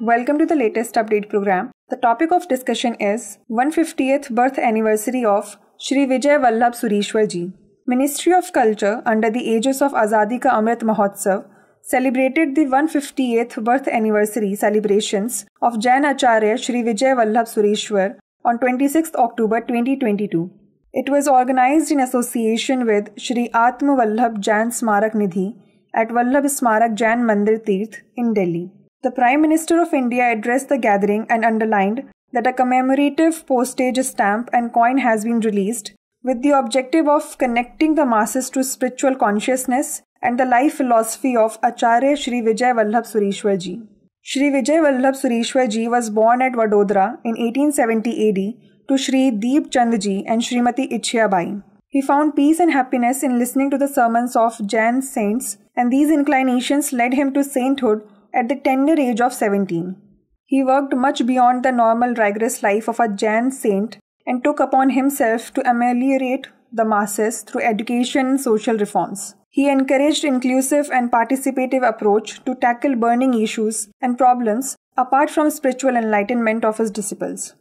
Welcome to the latest update program. The topic of discussion is 150th birth anniversary of Shri Vijay Vallabh Sureshwar ji. Ministry of Culture under the aegis of Azadi ka Amrit Mahotsav celebrated the 158th birth anniversary celebrations of Jain Acharya Shri Vijay Vallabh Sureshwar on 26th October 2022. It was organized in association with Shri Atma Vallabh Jain Smarak Nidhi at Vallabh Smarak Jain Mandir Tirth in Delhi. The Prime Minister of India addressed the gathering and underlined that a commemorative postage stamp and coin has been released with the objective of connecting the masses to spiritual consciousness and the life philosophy of Acharya Shri Vijay Vallabh Sureshwar Ji. Shri Vijay Vallabh Sureshwar Ji was born at Vadodara in 1870 AD to Shri Deep Chandji and Srimati Ichyabai. He found peace and happiness in listening to the sermons of Jain saints, and these inclinations led him to sainthood at the tender age of 17. He worked much beyond the normal rigorous life of a Jain saint and took upon himself to ameliorate the masses through education and social reforms. He encouraged inclusive and participative approach to tackle burning issues and problems apart from spiritual enlightenment of his disciples.